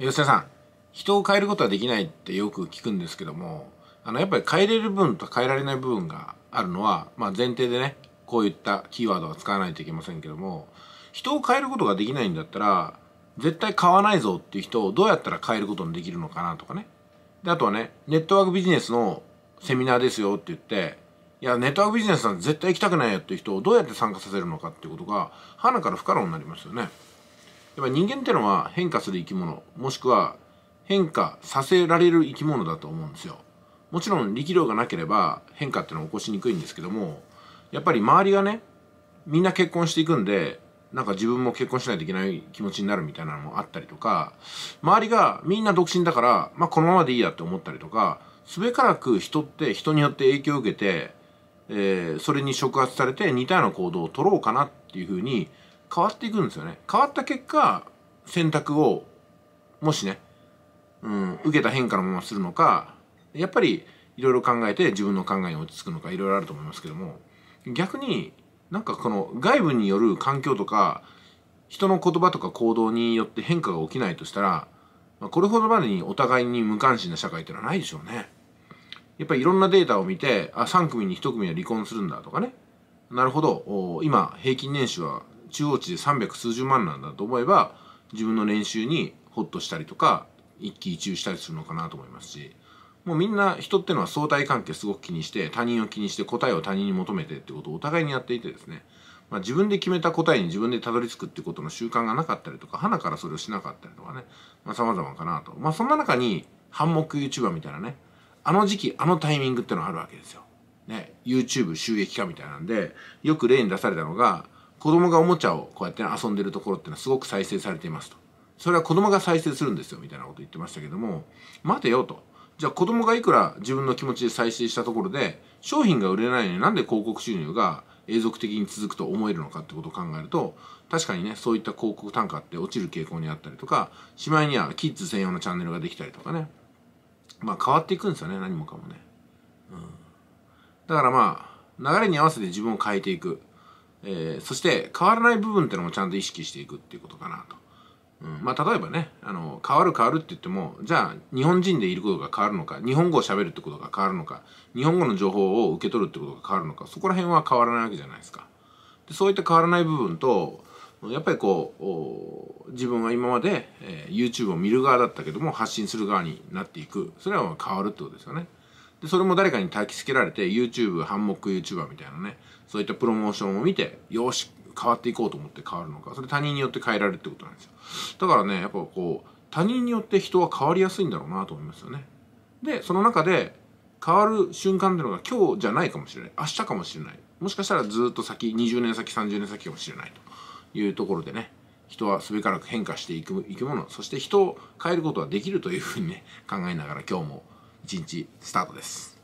吉田さん人を変えることはできないってよく聞くんですけどもあのやっぱり変えれる部分と変えられない部分があるのは、まあ、前提でねこういったキーワードは使わないといけませんけども人を変えることができないんだったら絶対買わないぞっていう人をどうやったら変えることにできるのかなとかねであとはねネットワークビジネスのセミナーですよって言っていやネットワークビジネスなんて絶対行きたくないよっていう人をどうやって参加させるのかっていうことがはなから不可能になりますよね。やっぱ人間っていうのは変化する生き物もしくは変化させられる生き物だと思うんですよもちろん力量がなければ変化っていうのは起こしにくいんですけどもやっぱり周りがねみんな結婚していくんでなんか自分も結婚しないといけない気持ちになるみたいなのもあったりとか周りがみんな独身だから、まあ、このままでいいやって思ったりとかすべからく人って人によって影響を受けて、えー、それに触発されて似たような行動を取ろうかなっていうふうに変わっていくんですよね。変わった結果、選択を、もしね、うん、受けた変化のままするのか、やっぱりいろいろ考えて自分の考えに落ち着くのかいろいろあると思いますけども、逆になんかこの外部による環境とか、人の言葉とか行動によって変化が起きないとしたら、これほどまでにお互いに無関心な社会ってのはないでしょうね。やっぱりいろんなデータを見て、あ、3組に1組は離婚するんだとかね。なるほど、今平均年収は中央値で300数十万なんだと思えば自分の練習にホッとしたりとか一喜一憂したりするのかなと思いますしもうみんな人ってのは相対関係すごく気にして他人を気にして答えを他人に求めてってことをお互いにやっていてですね、まあ、自分で決めた答えに自分でたどり着くってことの習慣がなかったりとか花からそれをしなかったりとかね、まあ、様々かなと、まあ、そんな中にッ目 YouTuber みたいなねあの時期あのタイミングってのあるわけですよ。ね、YouTube 収益化みたいなんでよく例に出されたのが子供がおもちゃをこうやって、遊んでるところっていうのはすごく再生されていますと。それは子供が再生するんですよみたいなこと言ってましたけども待てよと。じゃあ子供がいくら自分の気持ちで再生したところで商品が売れないのになんで広告収入が永続的に続くと思えるのかってことを考えると確かにねそういった広告単価って落ちる傾向にあったりとかしまいにはキッズ専用のチャンネルができたりとかねまあ変わっていくんですよね何もかもね、うん、だからまあ流れに合わせて自分を変えていくえー、そして変わらない部分っていうのもちゃんと意識していくっていうことかなと。うん、まあ例えばねあの変わる変わるって言ってもじゃあ日本人でいることが変わるのか日本語をしゃべるってことが変わるのか日本語の情報を受け取るってことが変わるのかそこら辺は変わらないわけじゃないですか。でそういった変わらない部分とやっぱりこう自分は今まで、えー、YouTube を見る側だったけども発信する側になっていくそれは変わるってことですよね。でそれも誰かに焚きつけられて YouTube ハンモック YouTuber みたいなねそういったプロモーションを見てよし変わっていこうと思って変わるのかそれ他人によって変えられるってことなんですよだからねやっぱこう他人によって人は変わりやすいんだろうなと思いますよねでその中で変わる瞬間っていうのが今日じゃないかもしれない明日かもしれないもしかしたらずっと先20年先30年先かもしれないというところでね人はすべからく変化していく生き物そして人を変えることはできるというふうにね考えながら今日も1日スタートです。